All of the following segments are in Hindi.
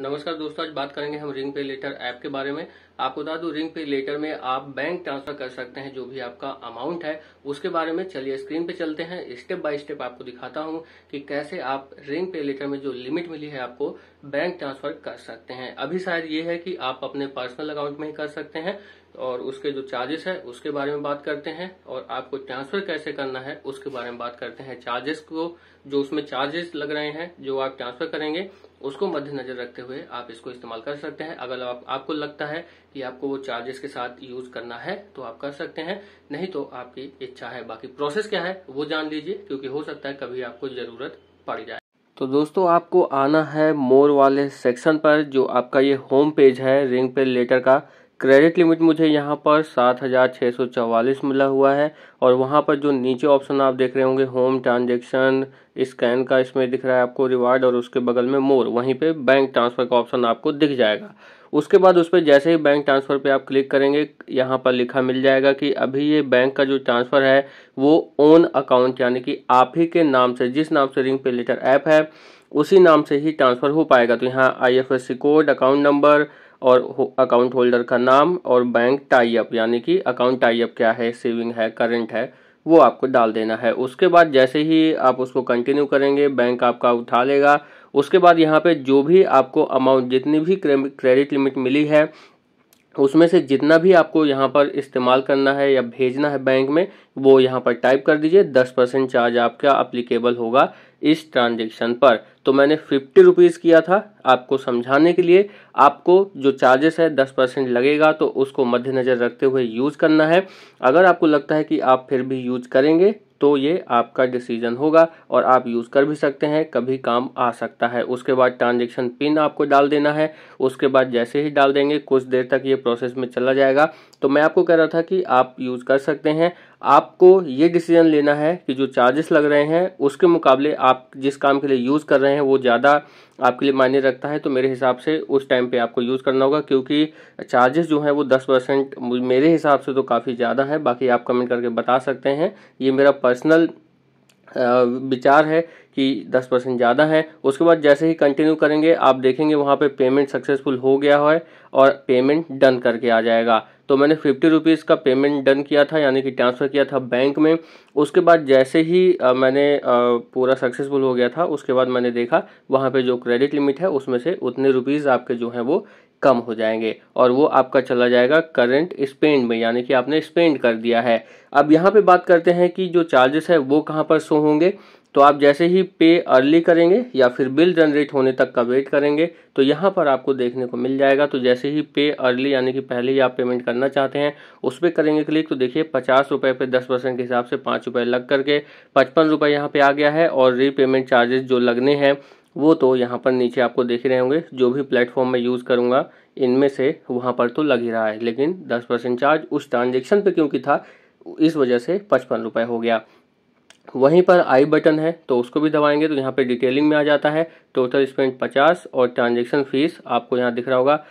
नमस्कार दोस्तों आज बात करेंगे हम रिंग पे लेटर ऐप के बारे में आपको बता दू रिंग पे लेटर में आप बैंक ट्रांसफर कर सकते हैं जो भी आपका अमाउंट है उसके बारे में चलिए स्क्रीन पे चलते हैं स्टेप बाय स्टेप आपको दिखाता हूं कि कैसे आप रिंग पे लेटर में जो लिमिट मिली है आपको बैंक ट्रांसफर कर सकते हैं अभी शायद ये है कि आप अपने पर्सनल अकाउंट में ही कर सकते हैं और उसके जो चार्जेस है उसके बारे में बात करते हैं और आपको ट्रांसफर कैसे करना है उसके बारे में बात करते हैं चार्जेस को जो उसमें चार्जेस लग रहे हैं जो आप ट्रांसफर करेंगे उसको मद्देनजर रखते हुए आप इसको इस्तेमाल कर सकते हैं अगर आप, आपको लगता है कि आपको वो चार्जेस के साथ यूज करना है तो आप कर सकते हैं नहीं तो आपकी इच्छा है बाकी प्रोसेस क्या है वो जान लीजिए क्योंकि हो सकता है कभी आपको जरूरत पड़ जाए तो दोस्तों आपको आना है मोर वाले सेक्शन पर जो आपका ये होम पेज है रिंग पे लेटर का क्रेडिट लिमिट मुझे यहाँ पर सात हज़ार छः सौ चवालीस मिला हुआ है और वहाँ पर जो नीचे ऑप्शन आप देख रहे होंगे होम ट्रांजेक्शन स्कैन का इसमें दिख रहा है आपको रिवार्ड और उसके बगल में मोर वहीं पे बैंक ट्रांसफ़र का ऑप्शन आपको दिख जाएगा उसके बाद उस पर जैसे ही बैंक ट्रांसफ़र पे आप क्लिक करेंगे यहाँ पर लिखा मिल जाएगा कि अभी ये बैंक का जो ट्रांसफ़र है वो ओन अकाउंट यानी कि आप ही के नाम से जिस नाम से रिंग पे लेटर ऐप है उसी नाम से ही ट्रांसफ़र हो पाएगा तो यहाँ आई कोड अकाउंट नंबर और अकाउंट होल्डर का नाम और बैंक टाइप यानी कि अकाउंट टाइप क्या है सेविंग है करंट है वो आपको डाल देना है उसके बाद जैसे ही आप उसको कंटिन्यू करेंगे बैंक आपका उठा लेगा उसके बाद यहाँ पे जो भी आपको अमाउंट जितनी भी क्रेडिट लिमिट मिली है उसमें से जितना भी आपको यहाँ पर इस्तेमाल करना है या भेजना है बैंक में वो यहाँ पर टाइप कर दीजिए दस परसेंट चार्ज आपका अप्लीकेबल होगा इस ट्रांजेक्शन पर तो मैंने फिफ्टी रुपीज़ किया था आपको समझाने के लिए आपको जो चार्जेस है दस परसेंट लगेगा तो उसको मद्देनज़र रखते हुए यूज़ करना है अगर आपको लगता है कि आप फिर भी यूज करेंगे तो ये आपका डिसीजन होगा और आप यूज़ कर भी सकते हैं कभी काम आ सकता है उसके बाद ट्रांजेक्शन पिन आपको डाल देना है उसके बाद जैसे ही डाल देंगे कुछ देर तक ये प्रोसेस में चला जाएगा तो मैं आपको कह रहा था कि आप यूज़ कर सकते हैं आपको ये डिसीजन लेना है कि जो चार्जेस लग रहे हैं उसके मुकाबले आप जिस काम के लिए यूज़ कर रहे हैं वो ज़्यादा आपके लिए मायने रखता है तो मेरे हिसाब से उस टाइम पे आपको यूज़ करना होगा क्योंकि चार्जेस जो हैं वो दस परसेंट मेरे हिसाब से तो काफ़ी ज़्यादा है बाकी आप कमेंट करके बता सकते हैं ये मेरा पर्सनल विचार है कि दस परसेंट ज़्यादा है उसके बाद जैसे ही कंटिन्यू करेंगे आप देखेंगे वहाँ पे पेमेंट सक्सेसफुल हो गया है और पेमेंट डन करके आ जाएगा तो मैंने फिफ्टी रुपीज़ का पेमेंट डन किया था यानी कि ट्रांसफ़र किया था बैंक में उसके बाद जैसे ही आ, मैंने आ, पूरा सक्सेसफुल हो गया था उसके बाद मैंने देखा वहाँ पे जो क्रेडिट लिमिट है उसमें से उतने रुपीज़ आपके जो हैं वो कम हो जाएंगे और वो आपका चला जाएगा करंट स्पेंड में यानी कि आपने स्पेंड कर दिया है अब यहाँ पे बात करते हैं कि जो चार्जेस है वो कहाँ पर शो होंगे तो आप जैसे ही पे अर्ली करेंगे या फिर बिल जनरेट होने तक का वेट करेंगे तो यहाँ पर आपको देखने को मिल जाएगा तो जैसे ही पे अर्ली यानी कि पहले ही आप पेमेंट करना चाहते हैं उस पर करेंगे क्लिक तो देखिए पचास रुपये पे दस परसेंट के हिसाब से पाँच रुपये लग करके पचपन रुपये यहाँ पर आ गया है और रीपेमेंट चार्जेस जो लगने हैं वो तो यहाँ पर नीचे आपको देख रहे होंगे जो भी प्लेटफॉर्म मैं यूज़ करूँगा इनमें से वहाँ पर तो लग ही रहा है लेकिन दस परसेंट चार्ज उस ट्रांजेक्शन पर क्योंकि था इस वजह से पचपन रुपये हो गया वहीं पर आई बटन है तो उसको भी दबाएंगे तो यहाँ पे डिटेलिंग में आ जाता है टोटल स्पेंड पचास और ट्रांजेक्शन फीस आपको यहाँ दिख रहा होगा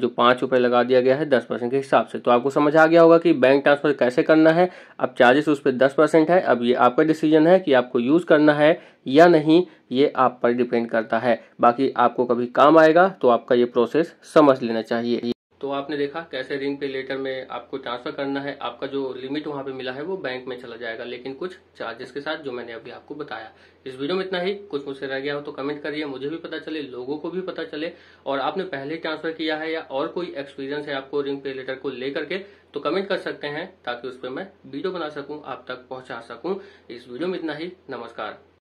जो पाँच रुपये लगा दिया गया है दस परसेंट के हिसाब से तो आपको समझ आ गया होगा कि बैंक ट्रांसफ़र कैसे करना है अब चार्जेस उस पर दस परसेंट है अब ये आपका डिसीजन है कि आपको यूज़ करना है या नहीं ये आप पर डिपेंड करता है बाकी आपको कभी काम आएगा तो आपका ये प्रोसेस समझ लेना चाहिए तो आपने देखा कैसे रिंग पे लेटर में आपको ट्रांसफर करना है आपका जो लिमिट वहां पे मिला है वो बैंक में चला जाएगा लेकिन कुछ चार्जेस के साथ जो मैंने अभी आपको बताया इस वीडियो में इतना ही कुछ मुझसे रह गया हो तो कमेंट करिए मुझे भी पता चले लोगों को भी पता चले और आपने पहले ट्रांसफर किया है या और कोई एक्सपीरियंस है आपको रिंग पे लेटर को लेकर के तो कमेंट कर सकते हैं ताकि उस पर मैं वीडियो बना सकूं आप तक पहुंचा सकूं इस वीडियो में इतना ही नमस्कार